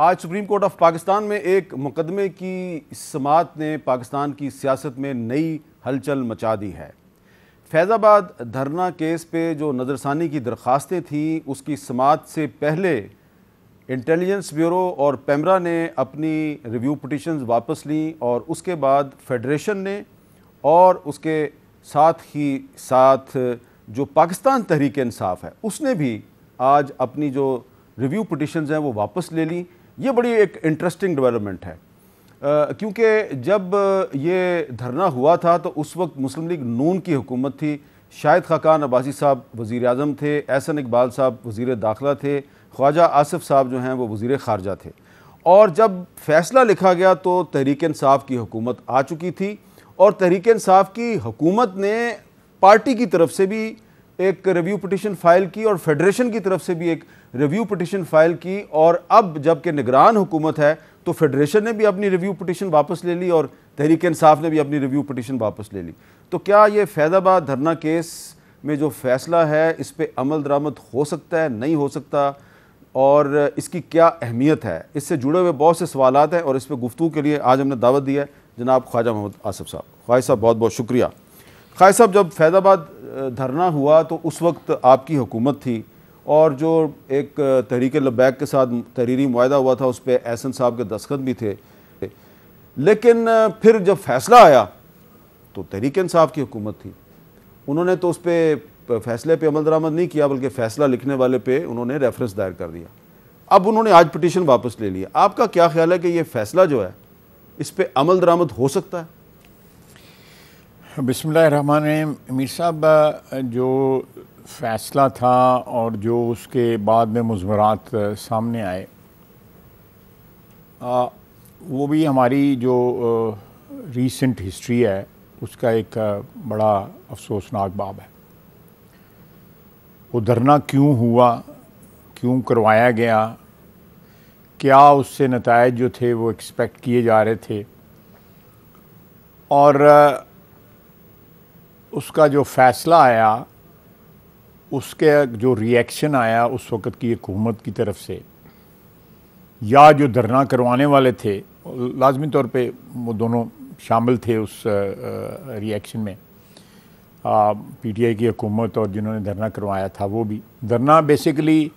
आज supreme court of Pakistan में एक मुकदमे की समात ने पाकिस्तान की सियासत में नई हलचल मचा दी है फैज़ाबाद धरना केस पे जो नज़रसानी की दरख्वास्तें थीं उसकी समात से पहले इंटेलिजेंस ब्यूरो और पैमरा ने अपनी रिव्यू पटिशन वापस लीं और उसके बाद फेडरेशन ने और उसके साथ ही साथ जो पाकिस्तान तहरीक इंसाफ है उसने भी आज अपनी जो रिव्यू पटिशन हैं वो वापस ले लीं ये बड़ी एक इंटरेस्टिंग डेवलपमेंट है क्योंकि जब ये धरना हुआ था तो उस वक्त मुस्लिम लीग नून की हुकूमत थी शाहिद खाकान अब्बासी साहब वज़ी अजम थे एहसन इकबाल साहब वज़ी दाखिला थे ख्वाजा आसफ़ साहब जो हैं वो वज़ी ख़ारजा थे और जब फ़ैसला लिखा गया तो तहरीक इसाफ़ की हुकूमत आ चुकी थी और तहरीक इसाफ़ की हुकूमत ने पार्टी की तरफ से भी एक रिव्यू पटिशन फाइल की और फेडरेशन की तरफ से भी एक रिव्यू पटिशन फाइल की और अब जबकि निगरान हुकूमत है तो फेडरेशन ने भी अपनी रिव्यू पटिशन वापस ले ली और तहरीक इंसाफ ने भी अपनी रिव्यू पटिशन वापस ले ली तो क्या ये फैज़ाबाद धरना केस में जो फैसला है इस पर अमल दरामद हो सकता है नहीं हो सकता और इसकी क्या अहमियत है इससे जुड़े हुए बहुत से सवाल हैं और इस पर गुफ्तु के लिए आज हमने दावत दी है जनाब ख्वाजा मोहम्मद आसफ़ साहब ख्वाजा साहब बहुत बहुत शुक्रिया खाय साहब जब फैज़ाबाद धरना हुआ तो उस वक्त आपकी हुकूमत थी और जो एक तहरीक लबैक के साथ तहरीरी माहा हुआ था उस पर एहसन साहब के दस्खत भी थे लेकिन फिर जब फैसला आया तो तहरीक इंसाफ की हुकूमत थी उन्होंने तो उस पर फैसले पर अमल दरामद नहीं किया बल्कि फ़ैसला लिखने वाले पे उन्होंने रेफरेंस दायर कर दिया अब उन्होंने आज पटिशन वापस ले लिया आपका क्या ख्याल है कि ये फ़ैसला जो है इस पर अमल दरामद हो सकता है बिसमीम मीर साहब जो फ़ैसला था और जो उसके बाद में मजमरात सामने आए आ, वो भी हमारी जो रीसेंट हिस्ट्री है उसका एक बड़ा अफसोसनाक बाब है वो धरना क्यों हुआ क्यों करवाया गया क्या उससे नतज जो थे वो एक्सपेक्ट किए जा रहे थे और उसका जो फ़ैसला आया उसके जो रिएक्शन आया उस वक़्त की हुकूमत की तरफ से या जो धरना करवाने वाले थे लाजमी तौर पे वो दोनों शामिल थे उस रिएक्शन में पी टी आई की हुकूमत और जिन्होंने धरना करवाया था वो भी धरना basically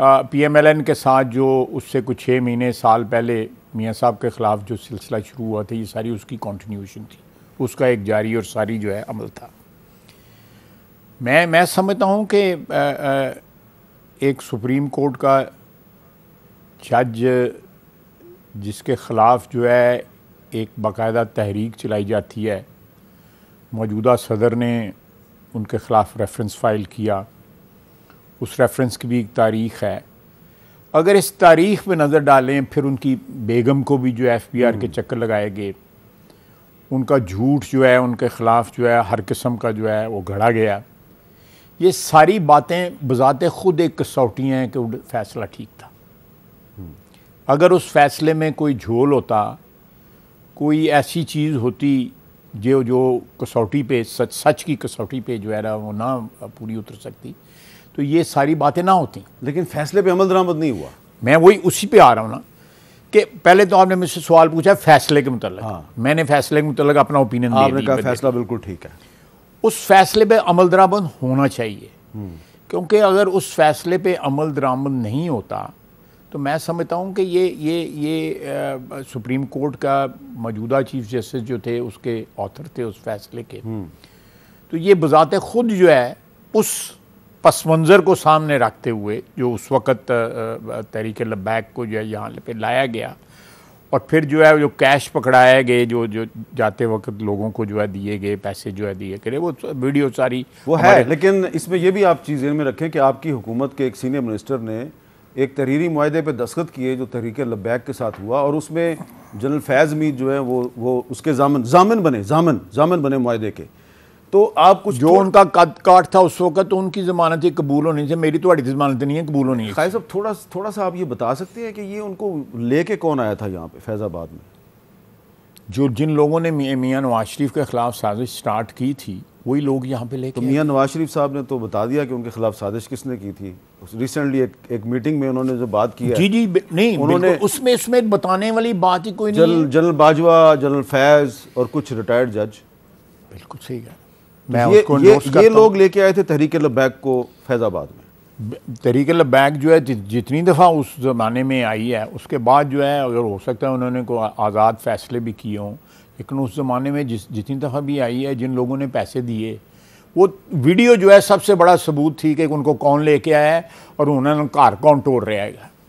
P M L N के साथ जो उससे कुछ छः महीने साल पहले मियाँ साहब के ख़िलाफ़ जो सिलसिला शुरू हुआ था ये सारी उसकी कॉन्टीन्यूशन थी उसका एक जारी और सारी जो है अमल था मैं मैं समझता हूँ कि एक सुप्रीम कोर्ट का जज जिसके ख़िलाफ़ जो है एक बाकायदा तहरीक चलाई जाती है मौजूदा सदर ने उनके ख़िलाफ़ रेफरेंस फ़ाइल किया उस रेफरेंस की भी एक तारीख़ है अगर इस तारीख़ पे नज़र डालें फिर उनकी बेगम को भी जो एफ बी आर के हम्म। चक्कर लगाए गए उनका झूठ जो है उनके ख़िलाफ़ जो है हर किस्म का जो है वो घड़ा गया ये सारी बातें बजात ख़ुद एक कसौटी हैं कि फ़ैसला ठीक था अगर उस फैसले में कोई झोल होता कोई ऐसी चीज़ होती जो जो कसौटी पे सच सच की कसौटी पे जो है ना वो ना पूरी उतर सकती तो ये सारी बातें ना होती लेकिन फैसले पे अमल दरामद नहीं हुआ मैं वही उसी पे आ रहा हूँ ना कि पहले तो आपने मुझसे सवाल पूछा फैसले के मुतल हाँ। मैंने फैसले के मुतल अपना ओपिनियन आपने कहा फैसला बिल्कुल ठीक है उस फैसले पे अमल दरामद होना चाहिए हम्म। क्योंकि अगर उस फैसले पे अमल दरामद नहीं होता तो मैं समझता हूँ कि ये ये ये आ, सुप्रीम कोर्ट का मौजूदा चीफ जस्टिस जो थे उसके ऑथर थे उस फैसले के हम्म। तो ये बजात खुद जो है उस पस मंज़र को सामने रखते हुए जो उस वक़्त तहरीक लबैक को जो है यहाँ पर लाया गया और फिर जो है जो कैश पकड़ाए गए जो जो जाते वक्त लोगों को जो है दिए गए पैसे जो है दिए गए वो वीडियो सारी वो है लेकिन इसमें यह भी आप चीज़ें में रखें कि आपकी हुकूमत के एक सीनियर मिनिस्टर ने एक तहरीरी माहे पर दस्खत किए जो तहरीक लबैक के साथ हुआ और उसमें जनरल फैज़ मीर जो है वो वो उसके जामन जामिन बने जामन जामन बने माहे के तो आप कुछ जो तो- उनका कद काट था उस वक्त तो उनकी ज़मानत ही कबूल होनी चाहिए मेरी तो जमानत नहीं है कबूल होनी है खाई साहब थोड़ा थोड़ा सा आप ये बता सकते हैं कि ये उनको लेके कौन आया था यहाँ पे फैज़ाबाद में जो जिन लोगों ने मियाँ नवाज शरीफ के ख़िलाफ़ साजिश स्टार्ट की थी वही लोग यहाँ पे लेके तो मियाँ नवाज शरीफ साहब ने तो बता दिया कि उनके खिलाफ साजिश किसने की थी रिसेंटली एक एक मीटिंग में उन्होंने जो बात की है जी जी नहीं उन्होंने उसमें उसमें बताने वाली बात ही कोई जल, जनरल बाजवा जनरल फैज़ और कुछ रिटायर्ड जज बिल्कुल सही है मैं ये, उसको ये, ये लोग लेके आए थे तहरीक लबैक को फैज़ाबाद में तहरीक लबैक जो है जि, जितनी दफ़ा उस ज़माने में आई है उसके बाद जो है अगर हो सकता है उन्होंने को आज़ाद फैसले भी किए हों लेकिन उस ज़माने में जिस जितनी दफ़ा भी आई है जिन लोगों ने पैसे दिए वो वीडियो जो है सबसे बड़ा सबूत थी कि उनको कौन लेके आया है और उन्होंने कार कौन तोड़ रहा है